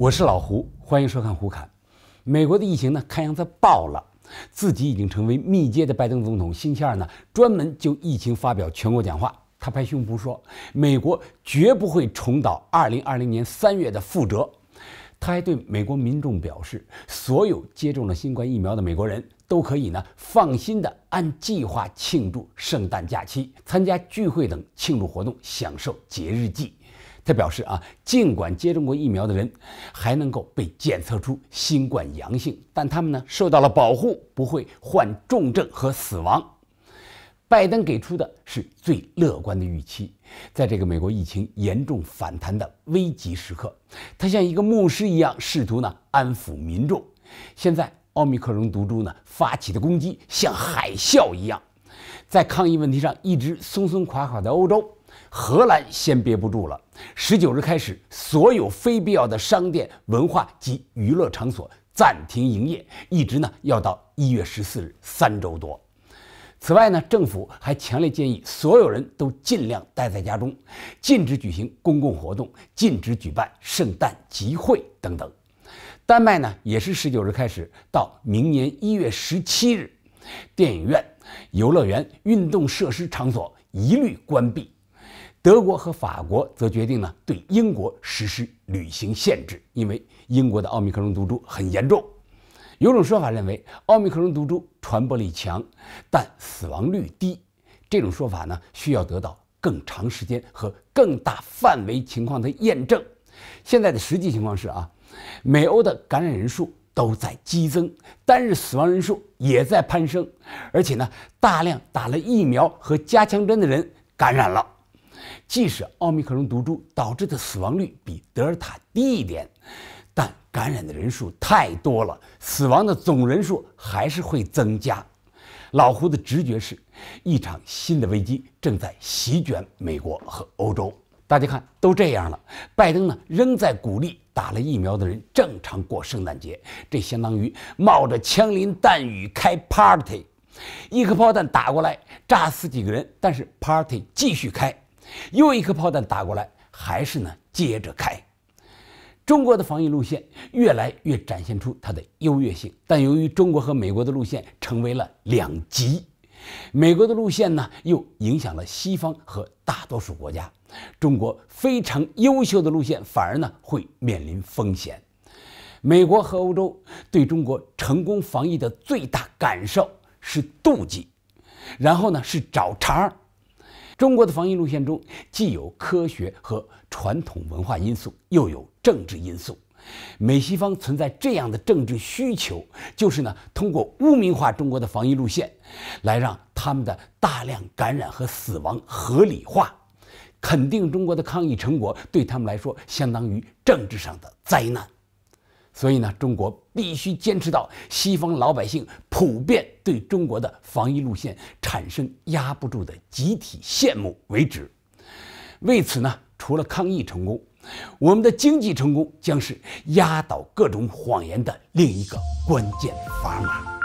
我是老胡，欢迎收看《胡侃》。美国的疫情呢，看样子爆了，自己已经成为密接的拜登总统。星期二呢，专门就疫情发表全国讲话，他拍胸脯说，美国绝不会重蹈二零二零年三月的覆辙。他还对美国民众表示，所有接种了新冠疫苗的美国人都可以呢，放心的按计划庆祝圣诞假期、参加聚会等庆祝活动，享受节日季。他表示啊，尽管接种过疫苗的人还能够被检测出新冠阳性，但他们呢受到了保护，不会患重症和死亡。拜登给出的是最乐观的预期，在这个美国疫情严重反弹的危急时刻，他像一个牧师一样试图呢安抚民众。现在奥密克戎毒株呢发起的攻击像海啸一样，在抗疫问题上一直松松垮垮的欧洲。荷兰先憋不住了，十九日开始，所有非必要的商店、文化及娱乐场所暂停营业，一直呢要到一月十四日，三周多。此外呢，政府还强烈建议所有人都尽量待在家中，禁止举行公共活动，禁止举办圣诞集会等等。丹麦呢也是十九日开始到明年一月十七日，电影院、游乐园、运动设施场所一律关闭。德国和法国则决定呢对英国实施旅行限制，因为英国的奥密克戎毒株很严重。有种说法认为奥密克戎毒株传播力强，但死亡率低。这种说法呢需要得到更长时间和更大范围情况的验证。现在的实际情况是啊，美欧的感染人数都在激增，单日死亡人数也在攀升，而且呢大量打了疫苗和加强针的人感染了。即使奥密克戎毒株导致的死亡率比德尔塔低一点，但感染的人数太多了，死亡的总人数还是会增加。老胡的直觉是，一场新的危机正在席卷美国和欧洲。大家看，都这样了，拜登呢仍在鼓励打了疫苗的人正常过圣诞节，这相当于冒着枪林弹雨开 party，一颗炮弹打过来炸死几个人，但是 party 继续开。又一颗炮弹打过来，还是呢，接着开。中国的防疫路线越来越展现出它的优越性，但由于中国和美国的路线成为了两极，美国的路线呢，又影响了西方和大多数国家。中国非常优秀的路线，反而呢，会面临风险。美国和欧洲对中国成功防疫的最大感受是妒忌，然后呢，是找茬儿。中国的防疫路线中既有科学和传统文化因素，又有政治因素。美西方存在这样的政治需求，就是呢，通过污名化中国的防疫路线，来让他们的大量感染和死亡合理化，肯定中国的抗疫成果对他们来说相当于政治上的灾难。所以呢，中国。必须坚持到西方老百姓普遍对中国的防疫路线产生压不住的集体羡慕为止。为此呢，除了抗疫成功，我们的经济成功将是压倒各种谎言的另一个关键砝码。